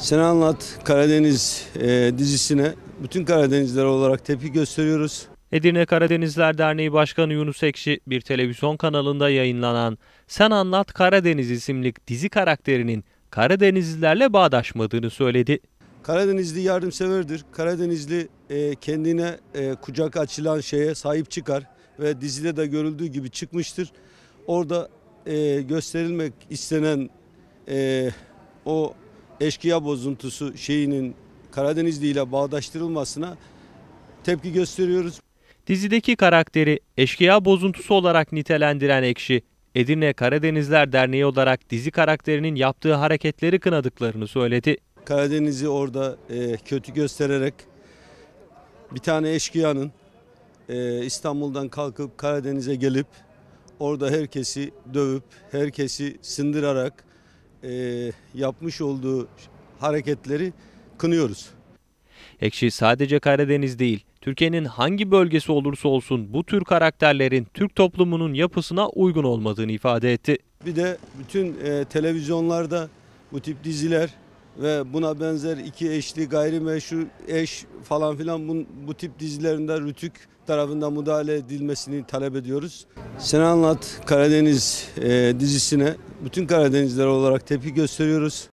Sen Anlat Karadeniz e, dizisine bütün Karadenizler olarak tepki gösteriyoruz. Edirne Karadenizler Derneği Başkanı Yunus Ekşi bir televizyon kanalında yayınlanan Sen Anlat Karadeniz isimli dizi karakterinin Karadenizlilerle bağdaşmadığını söyledi. Karadenizli yardımseverdir. Karadenizli e, kendine e, kucak açılan şeye sahip çıkar ve dizide de görüldüğü gibi çıkmıştır. Orada e, gösterilmek istenen e, o eşkıya bozuntusu şeyinin Karadenizli ile bağdaştırılmasına tepki gösteriyoruz. Dizideki karakteri eşkıya bozuntusu olarak nitelendiren Ekşi, Edirne Karadenizler Derneği olarak dizi karakterinin yaptığı hareketleri kınadıklarını söyledi. Karadeniz'i orada e, kötü göstererek bir tane eşkıyanın e, İstanbul'dan kalkıp Karadeniz'e gelip orada herkesi dövüp, herkesi sındırarak e, yapmış olduğu hareketleri kınıyoruz. Ekşi sadece Karadeniz değil, Türkiye'nin hangi bölgesi olursa olsun bu tür karakterlerin Türk toplumunun yapısına uygun olmadığını ifade etti. Bir de bütün e, televizyonlarda bu tip diziler ve buna benzer iki eşli gayrimeşru eş falan filan bu, bu tip dizilerinde Rütük tarafından müdahale edilmesini talep ediyoruz. Sen Anlat Karadeniz e, dizisine bütün Karadenizler olarak tepki gösteriyoruz.